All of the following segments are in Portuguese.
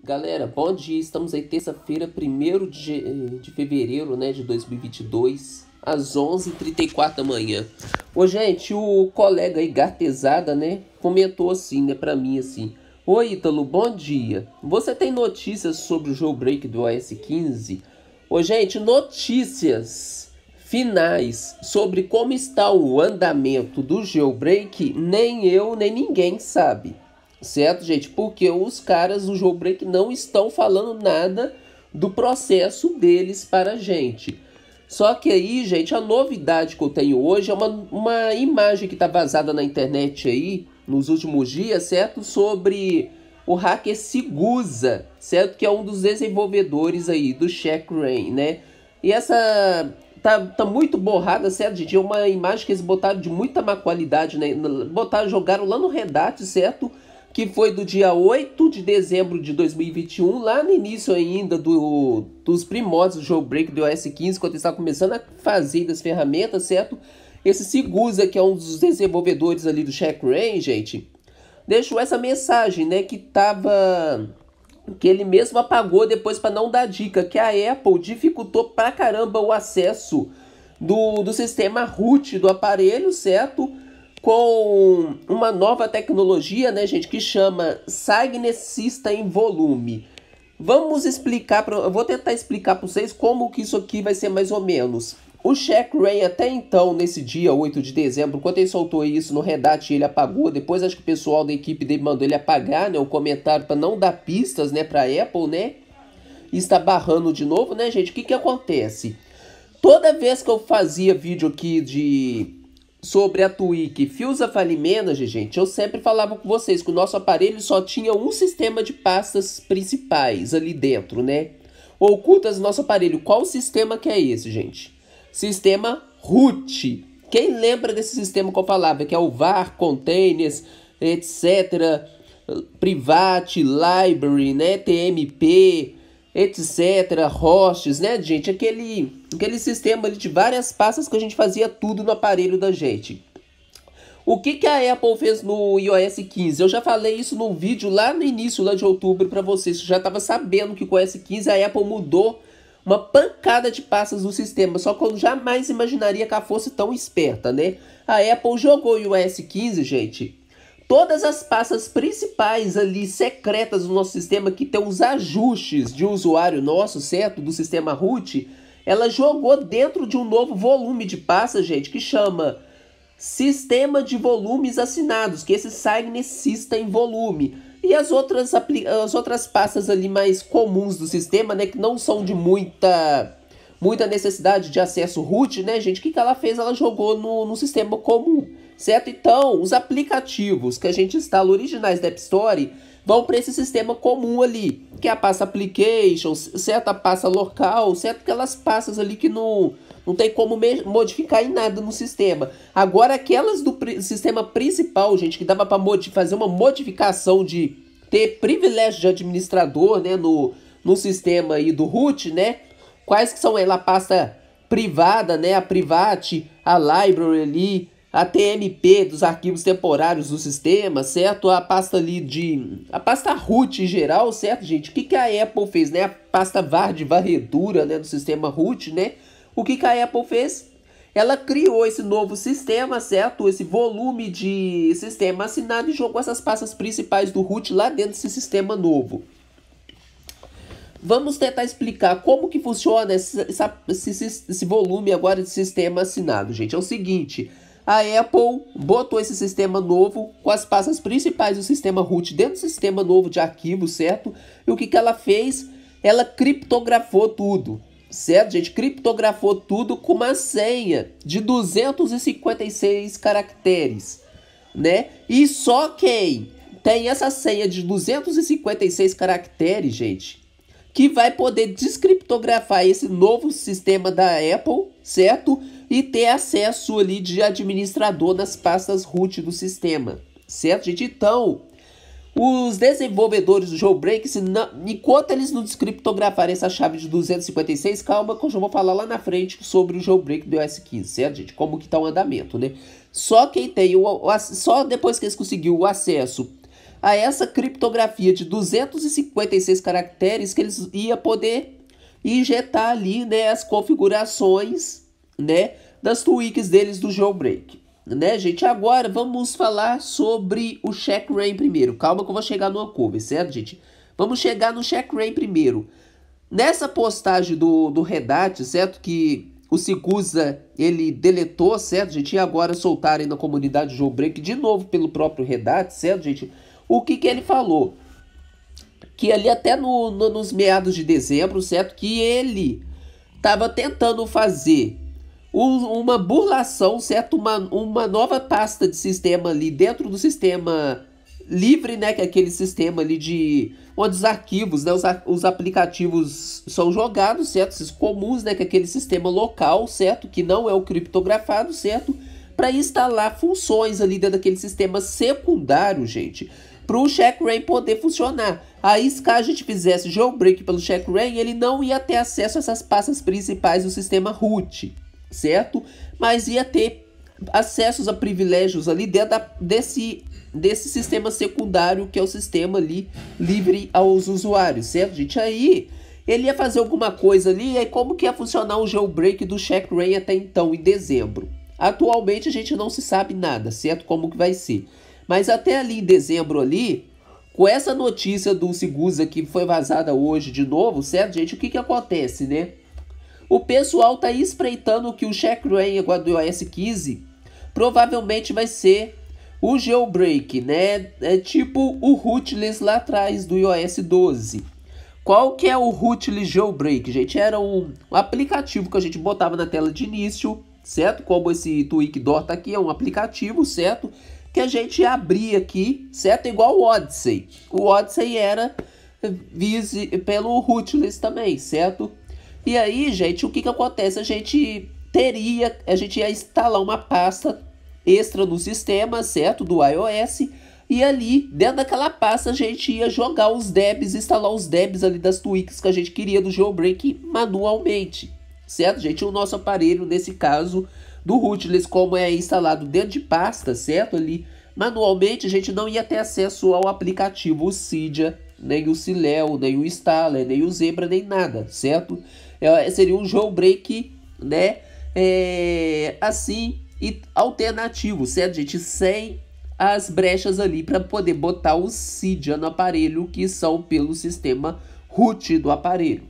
Galera, bom dia, estamos aí terça-feira, 1 de, eh, de fevereiro né, de 2022, às 11h34 da manhã. Ô, gente, o colega aí, Gartesada, né, comentou assim, né, pra mim, assim, Oi, Ítalo, bom dia. Você tem notícias sobre o jailbreak do OS 15? Ô, gente, notícias finais sobre como está o andamento do jailbreak, nem eu, nem ninguém sabe. Certo, gente? Porque os caras do break não estão falando nada do processo deles para a gente. Só que aí, gente, a novidade que eu tenho hoje é uma, uma imagem que está vazada na internet aí, nos últimos dias, certo? Sobre o hacker Sigusa, certo? Que é um dos desenvolvedores aí do check rain né? E essa tá, tá muito borrada, certo, gente? É uma imagem que eles botaram de muita má qualidade, né? Botaram, jogaram lá no Redact, certo? que foi do dia 8 de dezembro de 2021, lá no início ainda do, dos primórdios do jailbreak do iOS 15, quando estava começando a fazer das ferramentas, certo? Esse Sigusa, que é um dos desenvolvedores ali do CheckRain, gente, deixou essa mensagem, né, que tava que ele mesmo apagou depois para não dar dica, que a Apple dificultou pra caramba o acesso do, do sistema root do aparelho, certo? com uma nova tecnologia, né, gente, que chama Sagnesista em volume. Vamos explicar, pra, eu vou tentar explicar para vocês como que isso aqui vai ser mais ou menos. O Shaq Ray até então, nesse dia 8 de dezembro, quando ele soltou isso no Reddit, ele apagou. Depois acho que o pessoal da equipe dele mandou ele apagar, né, o comentário para não dar pistas, né, para Apple, né? Está barrando de novo, né, gente? O que que acontece? Toda vez que eu fazia vídeo aqui de sobre a Twig fiosa a gente, eu sempre falava com vocês que o nosso aparelho só tinha um sistema de pastas principais ali dentro, né? Ocultas nosso aparelho, qual sistema que é esse, gente? Sistema root. Quem lembra desse sistema que eu falava, que é o var, containers, etc, private, library, né, TMP, etc, hosts, né, gente, aquele aquele sistema de várias pastas que a gente fazia tudo no aparelho da gente. O que, que a Apple fez no iOS 15? Eu já falei isso no vídeo lá no início lá de outubro para vocês. Você já estava sabendo que com o iOS 15 a Apple mudou uma pancada de pastas no sistema, só que eu jamais imaginaria que ela fosse tão esperta, né? A Apple jogou o iOS 15, gente. Todas as pastas principais ali secretas do nosso sistema que tem os ajustes de usuário nosso, certo? Do sistema root, ela jogou dentro de um novo volume de pasta, gente, que chama Sistema de Volumes Assinados, que esse sign em Volume. E as outras, as outras pastas ali mais comuns do sistema, né, que não são de muita muita necessidade de acesso root, né, gente? O que, que ela fez? Ela jogou no, no sistema comum, certo? Então, os aplicativos que a gente instala originais da App Store vão para esse sistema comum ali, que é a pasta application, certa pasta local, certo aquelas pastas ali que não, não tem como modificar em nada no sistema. Agora aquelas do sistema principal, gente, que dava para fazer uma modificação de ter privilégio de administrador, né, no, no sistema aí do root, né? Quais que são ela a pasta privada, né, a private, a library ali, a dos arquivos temporários do sistema, certo? A pasta ali de. A pasta root em geral, certo, gente? O que, que a Apple fez, né? A pasta VAR de varredura né? do sistema root, né? O que, que a Apple fez? Ela criou esse novo sistema, certo? Esse volume de sistema assinado e jogou essas pastas principais do root lá dentro desse sistema novo. Vamos tentar explicar como que funciona esse, esse, esse volume agora de sistema assinado, gente. É o seguinte, a Apple botou esse sistema novo com as pastas principais do sistema root dentro do sistema novo de arquivo, certo? E o que, que ela fez? Ela criptografou tudo, certo, gente? Criptografou tudo com uma senha de 256 caracteres, né? E só quem tem essa senha de 256 caracteres, gente, que vai poder descriptografar esse novo sistema da Apple, certo? e ter acesso ali de administrador das pastas root do sistema, certo, gente? Então, os desenvolvedores do jailbreak, enquanto eles não descriptografarem essa chave de 256, calma que eu já vou falar lá na frente sobre o jailbreak do iOS 15, certo, gente? Como que tá o andamento, né? Só quem tem o, o só depois que eles conseguiram o acesso a essa criptografia de 256 caracteres que eles ia poder injetar ali, né, as configurações né, das tweaks deles do jailbreak. Né, gente? Agora vamos falar sobre o check rain primeiro. Calma que eu vou chegar numa cover, certo, gente? Vamos chegar no check rain primeiro. Nessa postagem do, do Redat, certo? Que o Sigusa, ele deletou, certo, gente? E agora soltaram na comunidade Break de novo pelo próprio Redat, certo, gente? O que que ele falou? Que ali até no, no nos meados de dezembro, certo? Que ele tava tentando fazer uma burlação, certo? Uma, uma nova pasta de sistema ali dentro do sistema livre, né? Que é aquele sistema ali de onde os arquivos, né? Os, os aplicativos são jogados, certo? Esses comuns, né? Que é aquele sistema local, certo? Que não é o criptografado, certo? Para instalar funções ali dentro daquele sistema secundário, gente para o CheckRain poder funcionar. Aí, se a gente fizesse jailbreak pelo CheckRain, ele não ia ter acesso a essas pastas principais do sistema root certo? Mas ia ter acessos a privilégios ali dentro da, desse, desse sistema secundário que é o sistema ali livre aos usuários, certo, gente? Aí ele ia fazer alguma coisa ali, aí como que ia funcionar o jailbreak do CheckRain até então, em dezembro? Atualmente a gente não se sabe nada, certo? Como que vai ser. Mas até ali em dezembro ali, com essa notícia do Seguza que foi vazada hoje de novo, certo, gente? O que que acontece, né? O pessoal tá espreitando que o checkrun do iOS 15 provavelmente vai ser o jailbreak, né? É tipo o rootless lá atrás do iOS 12. Qual que é o rootless jailbreak, gente? Era um, aplicativo que a gente botava na tela de início, certo? Como esse Twigdor dot tá aqui, é um aplicativo, certo? Que a gente abria aqui, certo? Igual o Odyssey. O Odyssey era vise pelo rootless também, certo? E aí, gente, o que, que acontece? A gente teria, a gente ia instalar uma pasta extra no sistema, certo? Do iOS. E ali, dentro daquela pasta, a gente ia jogar os debs, instalar os debs ali das tweaks que a gente queria do jailbreak manualmente. Certo, gente? O nosso aparelho, nesse caso, do rootless, como é instalado dentro de pasta, certo? Ali, manualmente, a gente não ia ter acesso ao aplicativo Cydia, nem o Cileo, nem o Installer, nem o Zebra, nem nada, certo? seria um jailbreak, né? É, assim e alternativo, certo, gente? Sem as brechas ali para poder botar o CIDIA no aparelho, que são pelo sistema root do aparelho.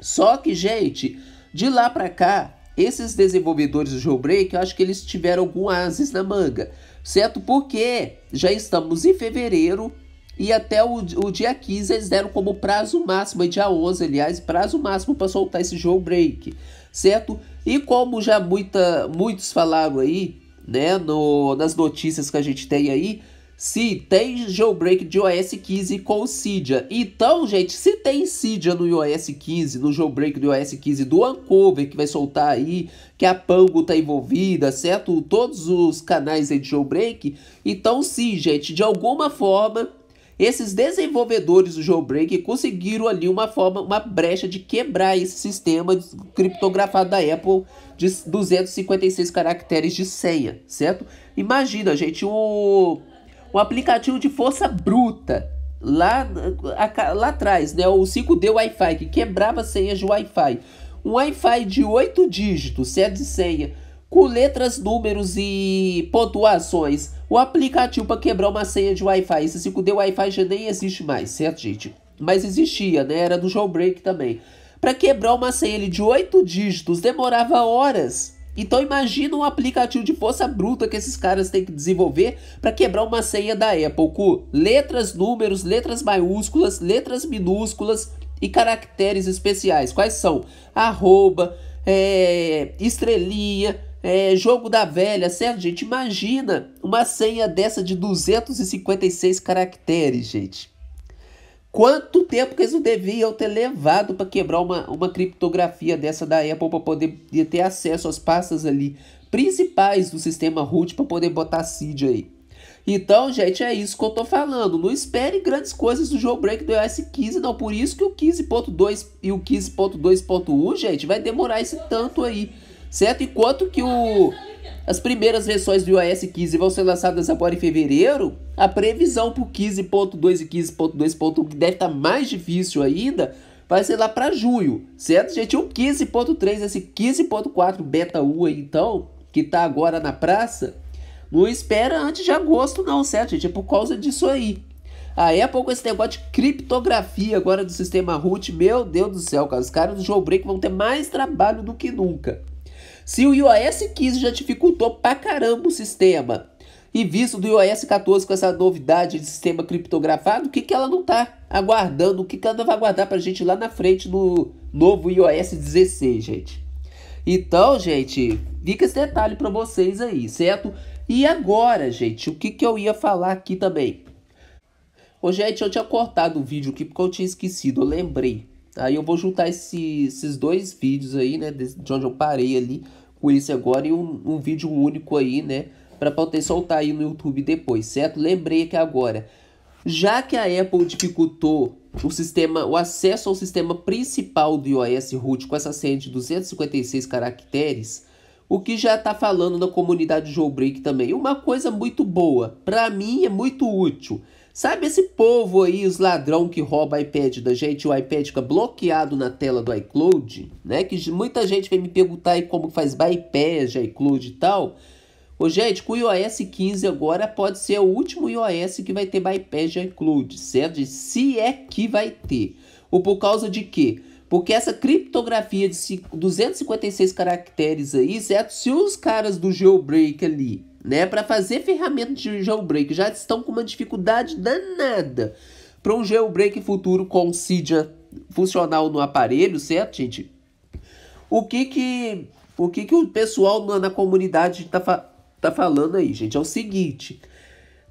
Só que, gente, de lá para cá, esses desenvolvedores do jailbreak, eu acho que eles tiveram algum ases na manga, certo? Porque já estamos em fevereiro e até o, o dia 15 eles deram como prazo máximo, dia 11, aliás, prazo máximo para soltar esse jailbreak, certo? E como já muita, muitos falaram aí, né, no, nas notícias que a gente tem aí, se tem jailbreak de iOS 15 com Cydia. Então, gente, se tem Cydia no iOS 15, no jailbreak do iOS 15 do Ancover, que vai soltar aí, que a Pango tá envolvida, certo? Todos os canais aí de jailbreak. Então, sim, gente, de alguma forma esses desenvolvedores do jailbreak conseguiram ali uma forma, uma brecha de quebrar esse sistema criptografado da Apple de 256 caracteres de senha, certo? Imagina, gente, um, um aplicativo de força bruta lá, a, lá atrás, né? O 5D Wi-Fi que quebrava senhas de Wi-Fi. Um Wi-Fi de 8 dígitos, certo? de senha com letras, números e pontuações. O aplicativo para quebrar uma senha de Wi-Fi. Esse 5D assim, Wi-Fi já nem existe mais, certo, gente? Mas existia, né? Era do jailbreak também. Para quebrar uma senha de 8 dígitos demorava horas. Então imagina um aplicativo de força bruta que esses caras têm que desenvolver para quebrar uma senha da Apple com letras, números, letras maiúsculas, letras minúsculas e caracteres especiais. Quais são? Arroba, é, estrelinha, é, jogo da velha, certo, gente? Imagina uma senha dessa de 256 caracteres, gente. Quanto tempo que eles não deviam ter levado para quebrar uma, uma criptografia dessa da Apple para poder ter acesso às pastas ali principais do sistema root para poder botar seed aí. Então, gente, é isso que eu tô falando. Não espere grandes coisas do jailbreak do iOS 15, não. Por isso que o 15.2 e o 15.2.1, gente, vai demorar esse tanto aí certo? Enquanto que o, as primeiras versões do iOS 15 vão ser lançadas agora em fevereiro, a previsão para o 15.2 e 15.2.1, que deve estar tá mais difícil ainda, vai ser lá para junho, certo, gente? O 15.3, esse 15.4 beta 1 aí, então, que está agora na praça, não espera antes de agosto não, certo, gente? É por causa disso aí. A Apple com esse negócio de criptografia agora do sistema root, meu Deus do céu, cara. Os caras do jailbreak vão ter mais trabalho do que nunca. Se o iOS 15 já dificultou pra caramba o sistema, e visto do iOS 14 com essa novidade de sistema criptografado, o que, que ela não tá aguardando? O que, que ela vai aguardar para a gente lá na frente no novo iOS 16, gente? Então, gente, fica esse detalhe para vocês aí, certo? E agora, gente, o que, que eu ia falar aqui também? Ô, gente, eu tinha cortado o vídeo aqui porque eu tinha esquecido, eu lembrei. Aí eu vou juntar esse, esses dois vídeos aí, né, de onde eu parei ali, com isso agora e um, um vídeo único aí, né? Para poder soltar aí no YouTube depois, certo? Lembrei que agora, já que a Apple dificultou o sistema, o acesso ao sistema principal do iOS root com essa senha de 256 caracteres, o que já está falando na comunidade Jailbreak também. Uma coisa muito boa, para mim é muito útil. Sabe esse povo aí, os ladrão que rouba iPad da gente, o iPad fica bloqueado na tela do iCloud, né? Que muita gente vem me perguntar aí como faz bypass, iCloud e tal. Ô, gente, com o iOS 15 agora pode ser o último iOS que vai ter bypass de iCloud, certo? Se é que vai ter. Ou por causa de quê? Porque essa criptografia de 256 caracteres aí, certo? Se os caras do jailbreak ali né? Para fazer ferramentas de jailbreak, já estão com uma dificuldade danada para um jailbreak futuro com Cydia funcional no aparelho, certo, gente? O que que o que que o pessoal na, na comunidade tá, fa tá falando aí, gente? É o seguinte,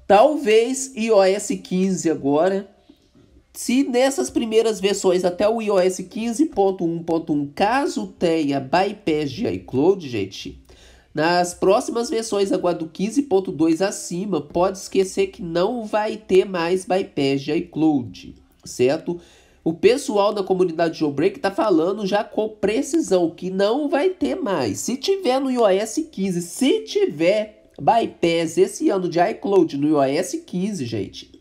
talvez iOS 15 agora se nessas primeiras versões até o iOS 15.1.1 caso tenha bypass de iCloud, gente, nas próximas versões, agora do 15.2 acima, pode esquecer que não vai ter mais Bypass iCloud, certo? O pessoal da comunidade Jailbreak está falando já com precisão que não vai ter mais. Se tiver no iOS 15, se tiver Bypass esse ano de iCloud no iOS 15, gente,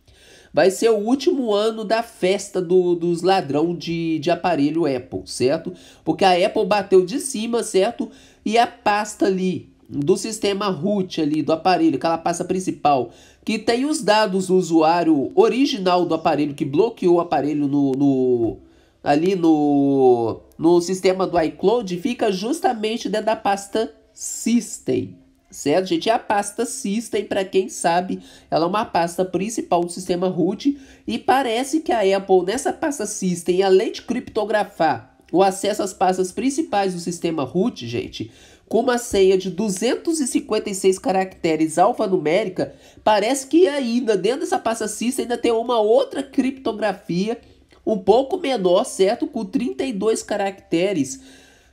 vai ser o último ano da festa do, dos ladrão de, de aparelho Apple, certo? Porque a Apple bateu de cima, certo? E a pasta ali do sistema root ali do aparelho, aquela pasta principal, que tem os dados do usuário original do aparelho, que bloqueou o aparelho no, no ali no, no sistema do iCloud, fica justamente dentro da pasta System certo, gente? É a pasta System, para quem sabe, ela é uma pasta principal do sistema root e parece que a Apple, nessa pasta System, além de criptografar o acesso às pastas principais do sistema root, gente, com uma senha de 256 caracteres alfanumérica, parece que ainda dentro dessa pasta System ainda tem uma outra criptografia um pouco menor, certo? Com 32 caracteres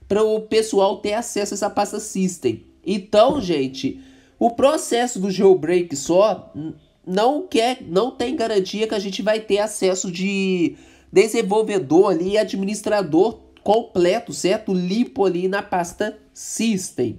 para o pessoal ter acesso a essa pasta System. Então, gente, o processo do jailbreak só não quer, não tem garantia que a gente vai ter acesso de desenvolvedor ali e administrador completo, certo? Limpo ali na pasta System.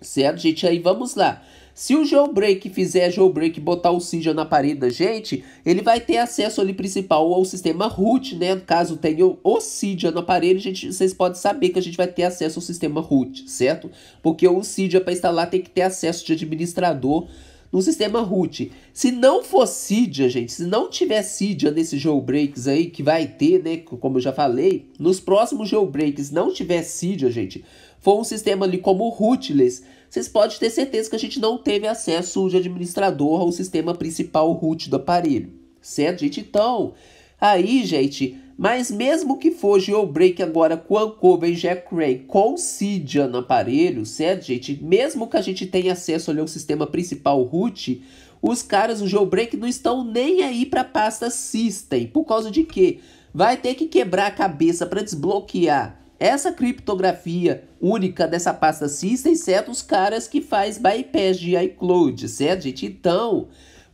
Certo, gente? Aí vamos lá. Se o jailbreak fizer jailbreak botar o Cydia na parede da gente, ele vai ter acesso ali principal ao sistema root, né? Caso tenha o Cydia na parede, gente, vocês podem saber que a gente vai ter acesso ao sistema root, certo? Porque o Cydia para instalar tem que ter acesso de administrador no sistema root. Se não for Cydia, gente, se não tiver Cydia nesses jailbreaks aí, que vai ter, né, como eu já falei, nos próximos jailbreaks não tiver Cydia, gente, for um sistema ali como rootless, vocês podem ter certeza que a gente não teve acesso de administrador ao sistema principal root do aparelho, certo, gente? Então, aí, gente mas mesmo que for o agora com Ancoven, Jack Ray, com Cydia no aparelho, certo, gente? Mesmo que a gente tenha acesso ali ao sistema principal root, os caras, o jailbreak, não estão nem aí para pasta system. Por causa de quê? Vai ter que quebrar a cabeça para desbloquear essa criptografia única dessa pasta system, certo? Os caras que faz bypass de iCloud, certo, gente? Então,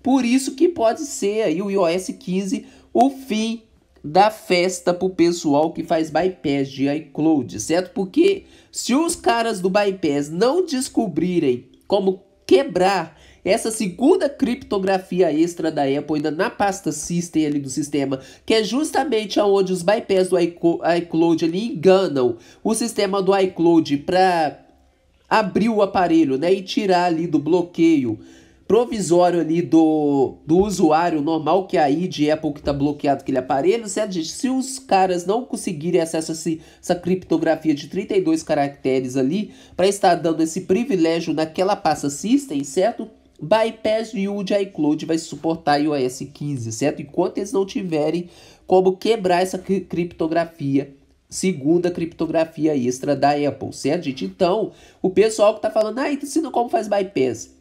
por isso que pode ser aí o iOS 15 o fim da festa pro pessoal que faz bypass de iCloud, certo? Porque se os caras do bypass não descobrirem como quebrar essa segunda criptografia extra da Apple ainda na pasta System ali do sistema, que é justamente aonde os bypass do iCloud ali enganam o sistema do iCloud para abrir o aparelho, né, e tirar ali do bloqueio provisório ali do, do usuário normal, que é de Apple que está bloqueado aquele aparelho, certo, gente? Se os caras não conseguirem acesso a esse, essa criptografia de 32 caracteres ali, para estar dando esse privilégio naquela pasta system, certo? Bypass e de iCloud vai suportar iOS 15, certo? Enquanto eles não tiverem como quebrar essa criptografia segunda criptografia extra da Apple, certo, gente? Então, o pessoal que tá falando, ah, então, se não como faz bypass?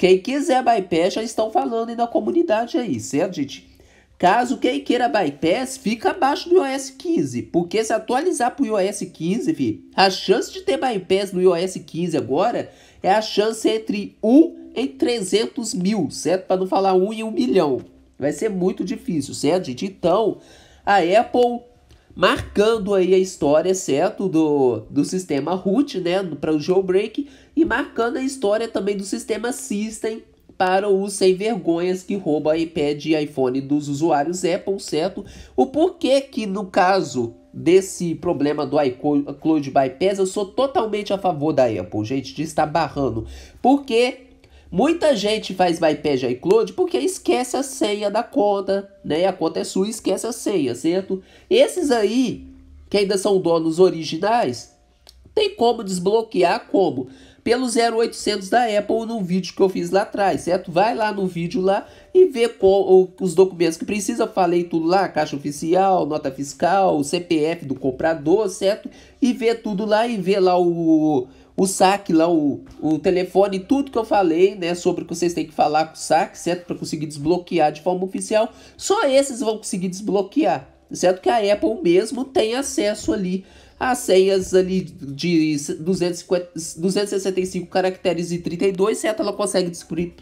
Quem quiser bypass já estão falando aí na comunidade aí, certo, gente? Caso quem queira bypass, fica abaixo do iOS 15, porque se atualizar para o iOS 15, fi, a chance de ter bypass no iOS 15 agora é a chance entre 1 em 300 mil, certo? Para não falar 1 em 1 milhão. Vai ser muito difícil, certo, gente? Então, a Apple marcando aí a história, certo, do, do sistema root, né, para o jailbreak, e marcando a história também do sistema system para os sem vergonhas que rouba iPad e iPhone dos usuários Apple, certo? O porquê que no caso desse problema do iCloud bypass, eu sou totalmente a favor da Apple, gente, de estar barrando. Porque Muita gente faz bypass de iCloud porque esquece a senha da conta, né? A conta é sua e esquece a senha, certo? Esses aí, que ainda são donos originais, tem como desbloquear como? Pelo 0800 da Apple no vídeo que eu fiz lá atrás, certo? Vai lá no vídeo lá e vê qual, os documentos que precisa. Falei tudo lá, caixa oficial, nota fiscal, CPF do comprador, certo? E vê tudo lá e vê lá o o saque lá, o, o telefone, tudo que eu falei, né, sobre o que vocês têm que falar com o saque, certo? Para conseguir desbloquear de forma oficial, só esses vão conseguir desbloquear, certo? Que a Apple mesmo tem acesso ali a senhas ali de 250, 265 caracteres e 32, certo? Ela consegue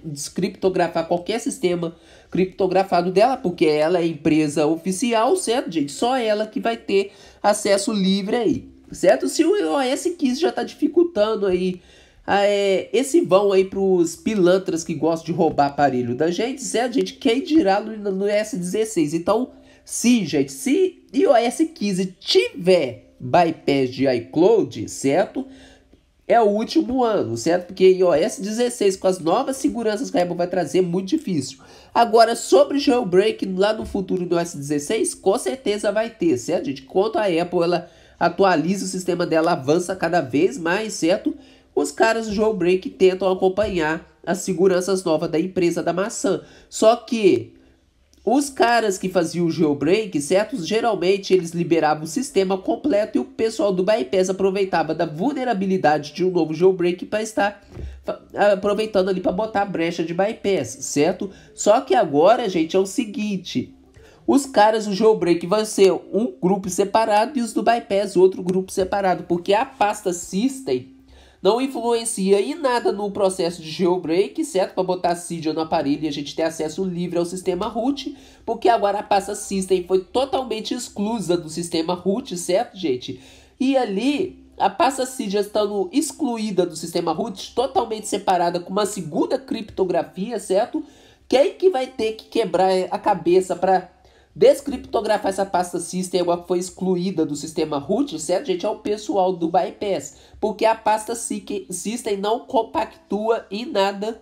descriptografar qualquer sistema criptografado dela, porque ela é empresa oficial, certo, gente? Só ela que vai ter acesso livre aí certo? Se o iOS 15 já está dificultando aí é, esse vão aí para os pilantras que gostam de roubar aparelho da gente, certo, gente? Quem dirá no, no S16? Então, sim, gente, se iOS 15 tiver bypass de iCloud, certo? É o último ano, certo? Porque iOS 16, com as novas seguranças que a Apple vai trazer, é muito difícil. Agora, sobre jailbreak lá no futuro do iOS 16, com certeza vai ter, certo, gente? Quanto a Apple, ela atualiza o sistema dela, avança cada vez mais, certo? Os caras do jailbreak tentam acompanhar as seguranças novas da empresa da maçã. Só que os caras que faziam o jailbreak, certo? Geralmente eles liberavam o sistema completo e o pessoal do bypass aproveitava da vulnerabilidade de um novo jailbreak para estar aproveitando ali para botar a brecha de bypass, certo? Só que agora, gente, é o seguinte, os caras do jailbreak vão ser um grupo separado e os do bypass outro grupo separado, porque a pasta system não influencia em nada no processo de jailbreak, certo? Para botar Cydia no aparelho e a gente ter acesso livre ao sistema root, porque agora a pasta system foi totalmente exclusa do sistema root, certo, gente? E ali a pasta Cydia estando excluída do sistema root, totalmente separada com uma segunda criptografia, certo? Quem que vai ter que quebrar a cabeça para Descriptografar essa pasta sistema foi excluída do sistema root, certo, gente? É o pessoal do bypass, porque a pasta system não compactua em nada,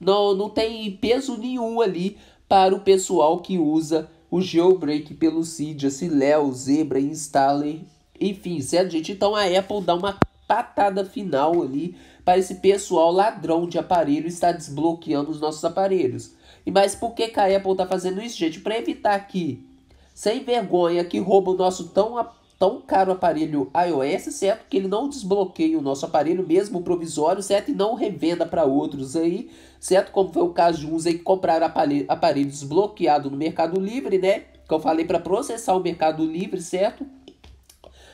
não, não tem peso nenhum ali para o pessoal que usa o jailbreak pelo CID, se Léo, Zebra, Installer, enfim, certo, gente? Então a Apple dá uma patada final ali para esse pessoal ladrão de aparelho estar desbloqueando os nossos aparelhos. E mas por que, que a Apple está fazendo isso, gente? Para evitar que, sem vergonha, que rouba o nosso tão, tão caro aparelho iOS, certo? Que ele não desbloqueie o nosso aparelho, mesmo provisório, certo? E não revenda para outros aí, certo? Como foi o caso de uns aí que compraram aparelho, aparelho desbloqueado no Mercado Livre, né? Que eu falei para processar o Mercado Livre, certo?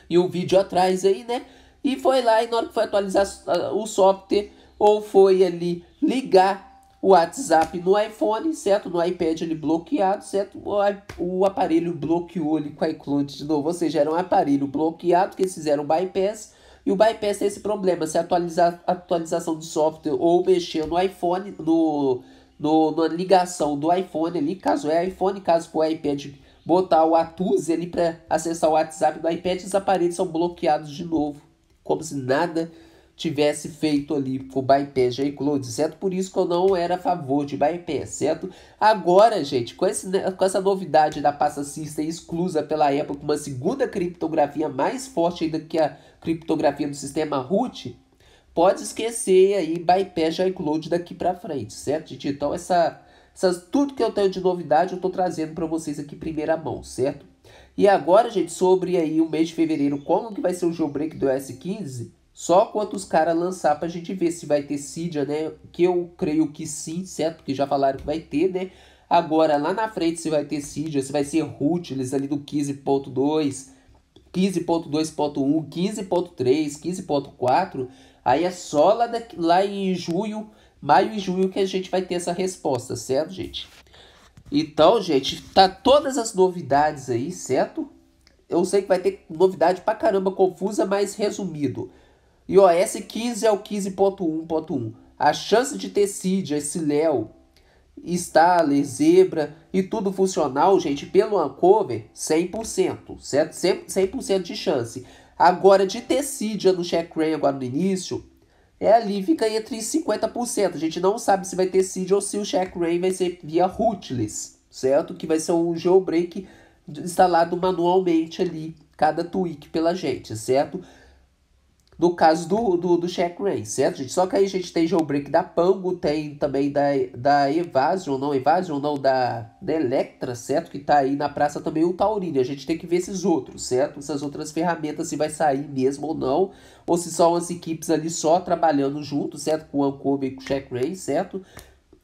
E um vídeo atrás aí, né? e foi lá e na hora que foi atualizar ah, o software ou foi ali ligar o WhatsApp no iPhone, certo? No iPad ele bloqueado, certo? O, aparelho bloqueou ele com a iCloud de novo, ou seja, era um aparelho bloqueado que eles fizeram bypass e o bypass tem é esse problema, se atualizar atualização de software ou mexer no iPhone, no, no, na ligação do iPhone ali, caso é iPhone, caso for iPad, botar o Atuz ali para acessar o WhatsApp do iPad, os aparelhos são bloqueados de novo como se nada tivesse feito ali com bypass já certo? Por isso que eu não era a favor de bypass, certo? Agora, gente, com, esse, com essa novidade da pasta System exclusa pela época, com uma segunda criptografia mais forte ainda que a criptografia do sistema root, pode esquecer aí bypass já daqui para frente, certo, gente? Então, essa, tudo que eu tenho de novidade eu estou trazendo para vocês aqui primeira mão, certo? E agora, gente, sobre aí o mês de fevereiro, como que vai ser o jailbreak do S15? Só quando os caras lançar pra gente ver se vai ter Cydia, né? Que eu creio que sim, certo? Porque já falaram que vai ter, né? Agora, lá na frente, se vai ter Cydia, se vai ser eles ali do 15.2, 15.2.1, 15.3, 15.4. Aí é só lá, da, lá em julho, maio e junho que a gente vai ter essa resposta, certo, gente? Então, gente, tá todas as novidades aí, certo? Eu sei que vai ter novidade pra caramba confusa, mas resumido. iOS 15 ao 15.1.1. A chance de ter Cydia, esse Léo, Stale, Zebra e tudo funcional, gente, pelo Uncover, 100%, certo? 100%, de chance. Agora, de ter Cydia no checkrain agora no início, é ali fica entre 50%. A gente não sabe se vai ter seed ou se o check rain vai ser via rootless, certo? Que vai ser um jailbreak instalado manualmente ali, cada tweak pela gente, certo? no caso do, do, do check rain certo, gente? Só que aí a gente tem jailbreak da Pango, tem também da, da Evasion, não Evasion, não, da, da Electra, certo? Que tá aí na praça também o Taurine. A gente tem que ver esses outros, certo? Essas outras ferramentas, se vai sair mesmo ou não, ou se são as equipes ali só trabalhando junto, certo? Com o Ankobe e com o check rain certo?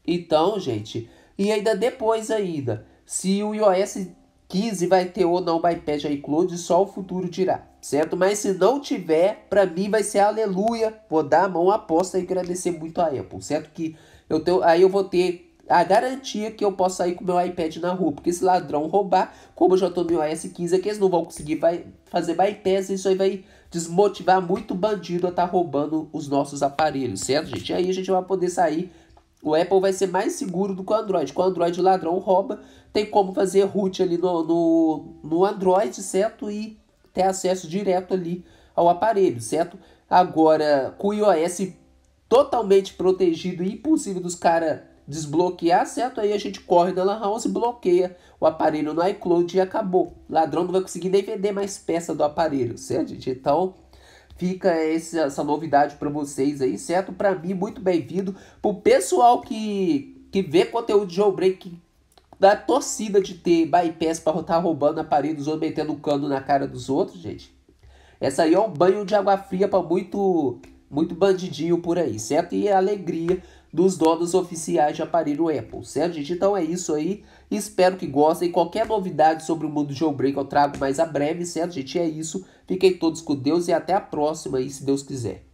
Então, gente, e ainda depois ainda, se o iOS 15 vai ter ou não bypass iCloud, só o futuro dirá, certo? Mas se não tiver, para mim vai ser aleluia. Vou dar a mão aposta e agradecer muito a Apple, certo? Que eu tenho, aí eu vou ter a garantia que eu posso sair com meu iPad na rua, porque se ladrão roubar, como eu já tô no iOS 15 aqui, eles não vão conseguir vai, fazer bypass, isso aí vai desmotivar muito bandido a estar tá roubando os nossos aparelhos, certo, gente? E aí a gente vai poder sair o Apple vai ser mais seguro do que o Android. Com o Android ladrão rouba, tem como fazer root ali no, no, no Android, certo? E ter acesso direto ali ao aparelho, certo? Agora, com o iOS totalmente protegido e impossível dos caras desbloquear, certo? Aí a gente corre na Lan House, bloqueia o aparelho no iCloud e acabou. O ladrão não vai conseguir nem vender mais peça do aparelho, certo, gente? Então, fica essa, novidade para vocês aí, certo? Para mim, muito bem-vindo. Pro pessoal que, que vê conteúdo de jailbreak, da torcida de ter bypass para estar roubando a parede dos outros, metendo um cano na cara dos outros, gente. Essa aí é um banho de água fria para muito, muito bandidinho por aí, certo? E a alegria dos donos oficiais de aparelho Apple, certo, gente? Então é isso aí. Espero que gostem. Qualquer novidade sobre o mundo jailbreak eu trago mais a breve, certo, gente? É isso. Fiquem todos com Deus e até a próxima aí, se Deus quiser.